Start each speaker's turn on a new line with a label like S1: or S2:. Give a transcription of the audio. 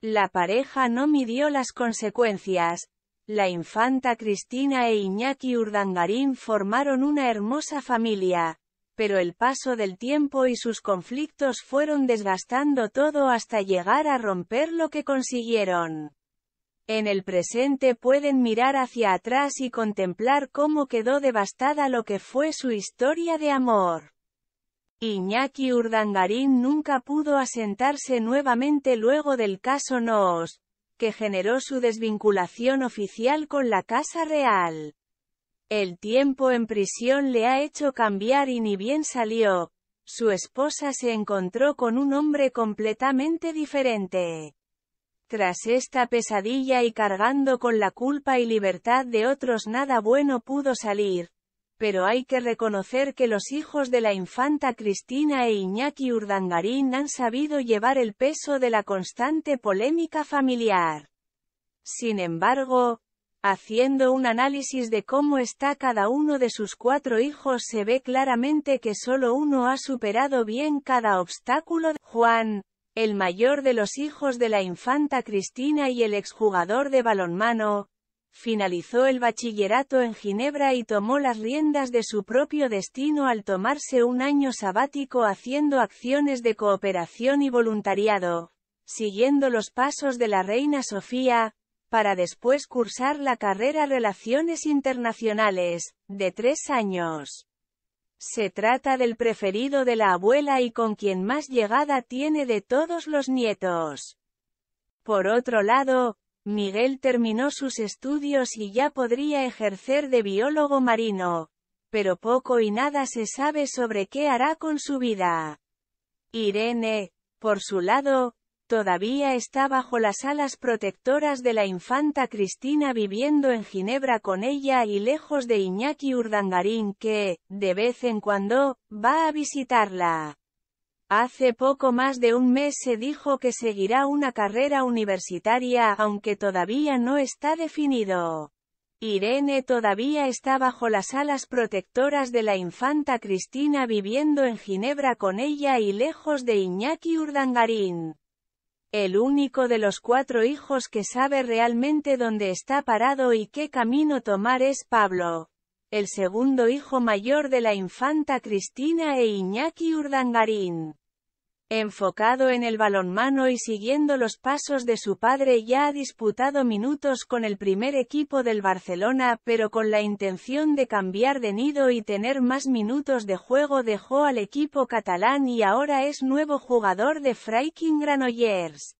S1: La pareja no midió las consecuencias. La infanta Cristina e Iñaki Urdangarín formaron una hermosa familia. Pero el paso del tiempo y sus conflictos fueron desgastando todo hasta llegar a romper lo que consiguieron. En el presente pueden mirar hacia atrás y contemplar cómo quedó devastada lo que fue su historia de amor. Iñaki Urdangarín nunca pudo asentarse nuevamente luego del caso Noos, que generó su desvinculación oficial con la Casa Real. El tiempo en prisión le ha hecho cambiar y ni bien salió, su esposa se encontró con un hombre completamente diferente. Tras esta pesadilla y cargando con la culpa y libertad de otros nada bueno pudo salir, pero hay que reconocer que los hijos de la infanta Cristina e Iñaki Urdangarín han sabido llevar el peso de la constante polémica familiar. Sin embargo, haciendo un análisis de cómo está cada uno de sus cuatro hijos se ve claramente que solo uno ha superado bien cada obstáculo. Juan, el mayor de los hijos de la infanta Cristina y el exjugador de balonmano, Finalizó el bachillerato en Ginebra y tomó las riendas de su propio destino al tomarse un año sabático haciendo acciones de cooperación y voluntariado, siguiendo los pasos de la reina Sofía, para después cursar la carrera Relaciones Internacionales, de tres años. Se trata del preferido de la abuela y con quien más llegada tiene de todos los nietos. Por otro lado, Miguel terminó sus estudios y ya podría ejercer de biólogo marino. Pero poco y nada se sabe sobre qué hará con su vida. Irene, por su lado, todavía está bajo las alas protectoras de la infanta Cristina viviendo en Ginebra con ella y lejos de Iñaki Urdangarín que, de vez en cuando, va a visitarla. Hace poco más de un mes se dijo que seguirá una carrera universitaria aunque todavía no está definido. Irene todavía está bajo las alas protectoras de la infanta Cristina viviendo en Ginebra con ella y lejos de Iñaki Urdangarín. El único de los cuatro hijos que sabe realmente dónde está parado y qué camino tomar es Pablo, el segundo hijo mayor de la infanta Cristina e Iñaki Urdangarín. Enfocado en el balonmano y siguiendo los pasos de su padre ya ha disputado minutos con el primer equipo del Barcelona pero con la intención de cambiar de nido y tener más minutos de juego dejó al equipo catalán y ahora es nuevo jugador de Freiking Granollers.